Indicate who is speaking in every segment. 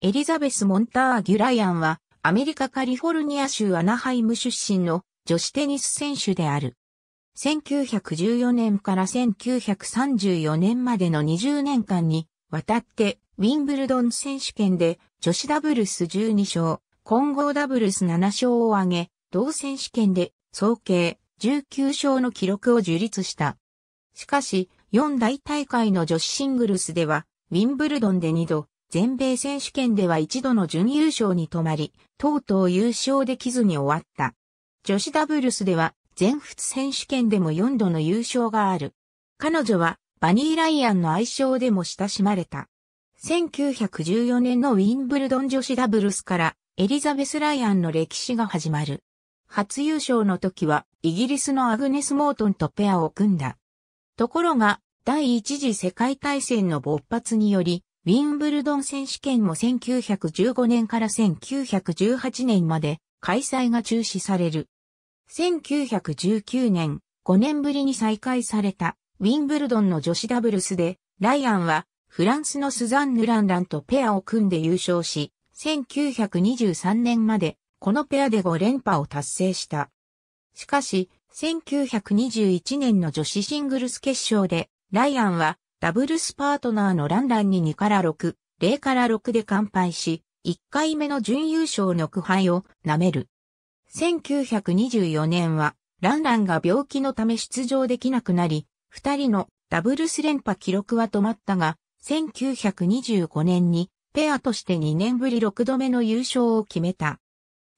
Speaker 1: エリザベス・モンター・ギュライアンは、アメリカカリフォルニア州アナハイム出身の女子テニス選手である。1914年から1934年までの20年間に渡ってウィンブルドン選手権で女子ダブルス12勝、混合ダブルス7勝を挙げ、同選手権で総計19勝の記録を樹立した。しかし、四大大会の女子シングルスでは、ウィンブルドンで2度、全米選手権では一度の準優勝に止まり、とうとう優勝できずに終わった。女子ダブルスでは全仏選手権でも4度の優勝がある。彼女はバニー・ライアンの愛称でも親しまれた。1914年のウィンブルドン女子ダブルスからエリザベス・ライアンの歴史が始まる。初優勝の時はイギリスのアグネス・モートンとペアを組んだ。ところが第一次世界大戦の勃発によりウィンブルドン選手権も1915年から1918年まで開催が中止される。1919年、5年ぶりに再開されたウィンブルドンの女子ダブルスで、ライアンはフランスのスザンヌ・ランランとペアを組んで優勝し、1923年までこのペアで5連覇を達成した。しかし、1921年の女子シングルス決勝で、ライアンはダブルスパートナーのランランに2から6、0から6で完敗し、1回目の準優勝の苦杯を舐める。1924年は、ランランが病気のため出場できなくなり、二人のダブルス連覇記録は止まったが、1925年にペアとして2年ぶり6度目の優勝を決めた。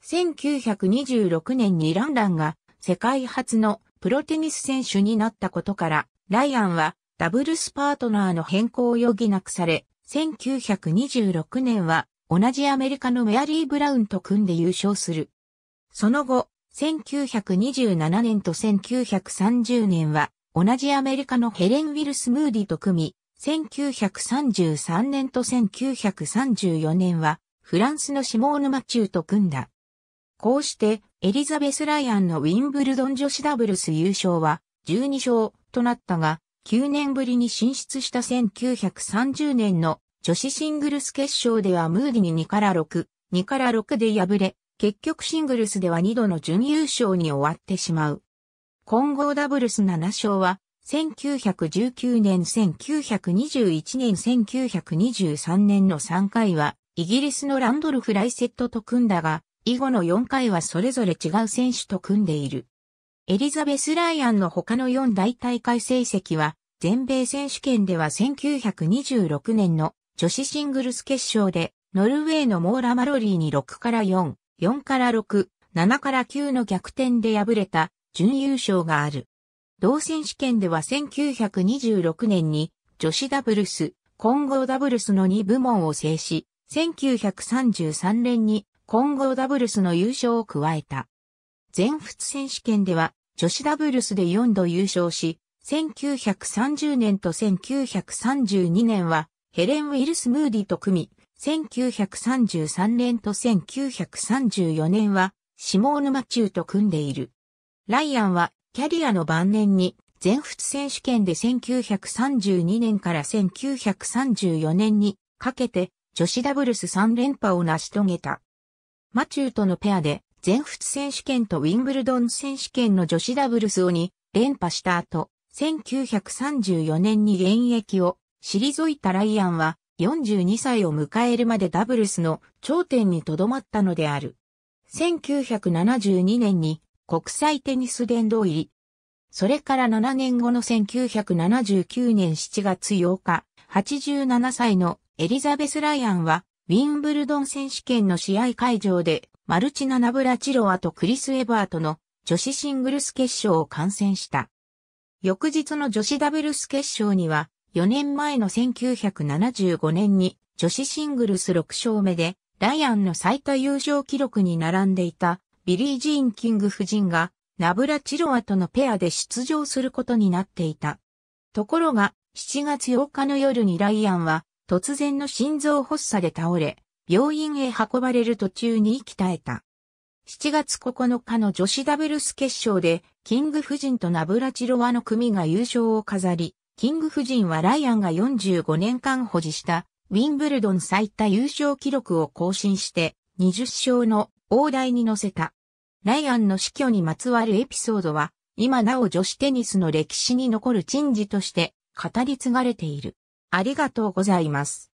Speaker 1: 1926年にランランが世界初のプロテニス選手になったことから、ライアンはダブルスパートナーの変更を余儀なくされ、1926年は同じアメリカのメアリー・ブラウンと組んで優勝する。その後、1927年と1930年は同じアメリカのヘレン・ウィルス・ムーディと組み、1933年と1934年はフランスのシモーヌ・マチューと組んだ。こうしてエリザベス・ライアンのウィンブルドン女子ダブルス優勝は12勝となったが、9年ぶりに進出した1930年の女子シングルス決勝ではムーディに2から6、2から6で敗れ、結局シングルスでは2度の準優勝に終わってしまう。混合ダブルス7勝は、1919年、1921年、1923年の3回は、イギリスのランドルフ・ライセットと組んだが、以後の4回はそれぞれ違う選手と組んでいる。エリザベス・ライアンの他の4大大会成績は、全米選手権では1926年の女子シングルス決勝で、ノルウェーのモーラ・マロリーに6から4、4から6、7から9の逆転で敗れた準優勝がある。同選手権では1926年に女子ダブルス、混合ダブルスの2部門を制し、1933年に混合ダブルスの優勝を加えた。全仏選手権では女子ダブルスで4度優勝し、1930年と1932年はヘレン・ウィルス・ムーディと組み、1933年と1934年はシモーヌ・マチューと組んでいる。ライアンはキャリアの晩年に全仏選手権で1932年から1934年にかけて女子ダブルス3連覇を成し遂げた。マチューとのペアで全仏選手権とウィンブルドン選手権の女子ダブルスを2連覇した後、1934年に現役を退いたライアンは42歳を迎えるまでダブルスの頂点に留まったのである。1972年に国際テニス殿堂入り。それから7年後の1979年7月8日、87歳のエリザベス・ライアンはウィンブルドン選手権の試合会場でマルチナ・ナブラチロアとクリス・エバートの女子シングルス決勝を観戦した。翌日の女子ダブルス決勝には、4年前の1975年に女子シングルス6勝目で、ライアンの最多優勝記録に並んでいたビリー・ジーン・キング夫人がナブラチロワとのペアで出場することになっていた。ところが7月8日の夜にライアンは突然の心臓発作で倒れ、病院へ運ばれる途中に息絶えた。7月9日の女子ダブルス決勝で、キング夫人とナブラチロワの組が優勝を飾り、キング夫人はライアンが45年間保持したウィンブルドン最多優勝記録を更新して20勝の大台に乗せた。ライアンの死去にまつわるエピソードは今なお女子テニスの歴史に残る珍事として語り継がれている。ありがとうございます。